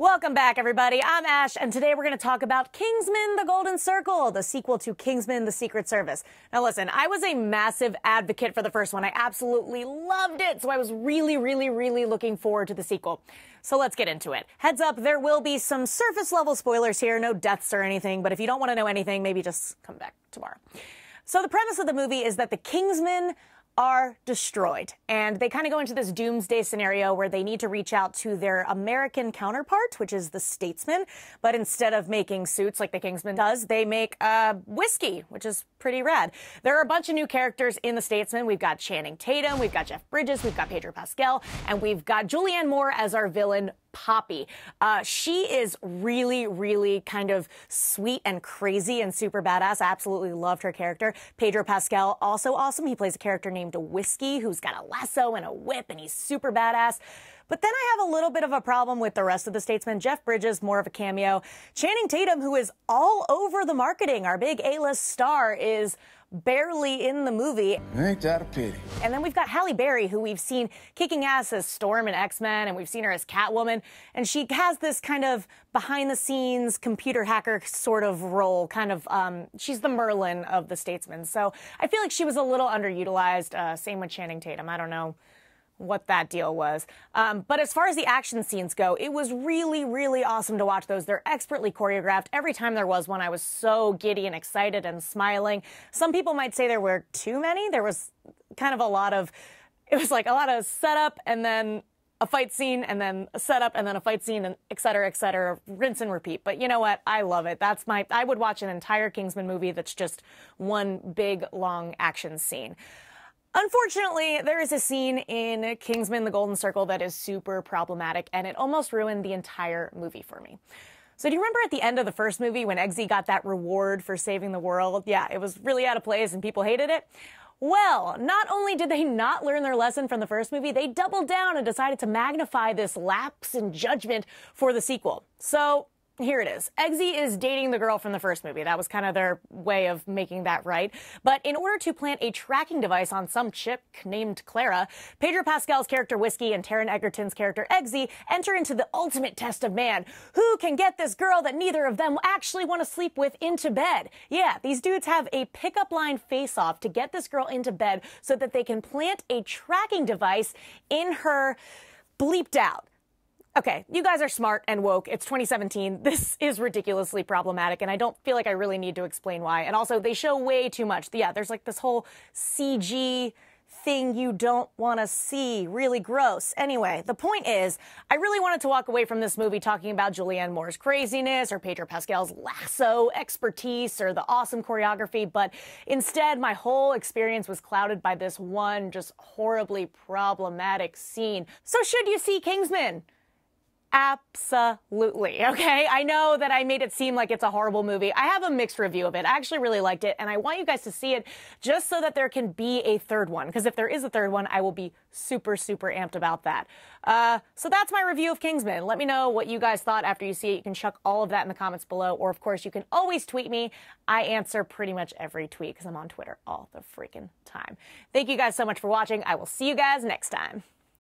Welcome back, everybody. I'm Ash, and today we're going to talk about Kingsman The Golden Circle, the sequel to Kingsman The Secret Service. Now, listen, I was a massive advocate for the first one. I absolutely loved it, so I was really, really, really looking forward to the sequel. So let's get into it. Heads up, there will be some surface level spoilers here, no deaths or anything, but if you don't want to know anything, maybe just come back tomorrow. So the premise of the movie is that the Kingsmen are destroyed. And they kind of go into this doomsday scenario where they need to reach out to their American counterpart, which is the statesman. But instead of making suits like the Kingsman does, they make uh, whiskey, which is pretty rad. There are a bunch of new characters in the statesman. We've got Channing Tatum, we've got Jeff Bridges, we've got Pedro Pascal, and we've got Julianne Moore as our villain, Poppy. Uh, she is really, really kind of sweet and crazy and super badass. I absolutely loved her character. Pedro Pascal, also awesome. He plays a character named Whiskey who's got a lasso and a whip, and he's super badass. But then I have a little bit of a problem with the rest of the statesmen. Jeff Bridges, more of a cameo. Channing Tatum, who is all over the marketing, our big A list star, is barely in the movie. Ain't that a pity? And then we've got Halle Berry, who we've seen kicking ass as Storm in X Men, and we've seen her as Catwoman. And she has this kind of behind the scenes computer hacker sort of role, kind of, um, she's the Merlin of the Statesman. So I feel like she was a little underutilized. Uh, same with Channing Tatum. I don't know what that deal was. Um, but as far as the action scenes go, it was really, really awesome to watch those. They're expertly choreographed. Every time there was one, I was so giddy and excited and smiling. Some people might say there were too many. There was kind of a lot of, it was like a lot of setup and then a fight scene and then a setup and then a fight scene and et cetera, et cetera, rinse and repeat. But you know what? I love it. That's my, I would watch an entire Kingsman movie that's just one big long action scene. Unfortunately, there is a scene in Kingsman The Golden Circle that is super problematic, and it almost ruined the entire movie for me. So, do you remember at the end of the first movie when Eggsy got that reward for saving the world? Yeah, it was really out of place and people hated it. Well, not only did they not learn their lesson from the first movie, they doubled down and decided to magnify this lapse in judgment for the sequel. So, here it is. Eggsy is dating the girl from the first movie. That was kind of their way of making that right. But in order to plant a tracking device on some chip named Clara, Pedro Pascal's character Whiskey and Taryn Egerton's character Eggsy enter into the ultimate test of man. Who can get this girl that neither of them actually want to sleep with into bed? Yeah, these dudes have a pickup line face off to get this girl into bed so that they can plant a tracking device in her bleeped out okay, you guys are smart and woke. It's 2017. This is ridiculously problematic, and I don't feel like I really need to explain why. And also, they show way too much. Yeah, there's like this whole CG thing you don't want to see. Really gross. Anyway, the point is, I really wanted to walk away from this movie talking about Julianne Moore's craziness or Pedro Pascal's lasso expertise or the awesome choreography, but instead, my whole experience was clouded by this one just horribly problematic scene. So, should you see Kingsman? Absolutely. Okay. I know that I made it seem like it's a horrible movie. I have a mixed review of it. I actually really liked it, and I want you guys to see it just so that there can be a third one. Because if there is a third one, I will be super, super amped about that. Uh, so that's my review of Kingsman. Let me know what you guys thought after you see it. You can chuck all of that in the comments below, or of course, you can always tweet me. I answer pretty much every tweet because I'm on Twitter all the freaking time. Thank you guys so much for watching. I will see you guys next time.